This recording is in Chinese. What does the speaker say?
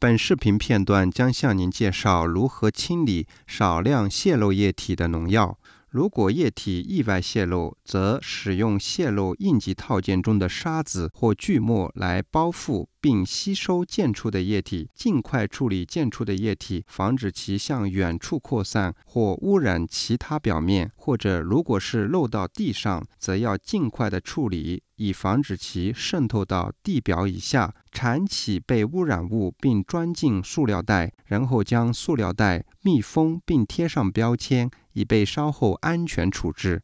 本视频片段将向您介绍如何清理少量泄漏液体的农药。如果液体意外泄漏，则使用泄漏应急套件中的沙子或锯末来包覆并吸收溅出的液体，尽快处理溅出的液体，防止其向远处扩散或污染其他表面。或者，如果是漏到地上，则要尽快的处理，以防止其渗透到地表以下。铲起被污染物，并装进塑料袋，然后将塑料袋密封并贴上标签。已被稍后安全处置。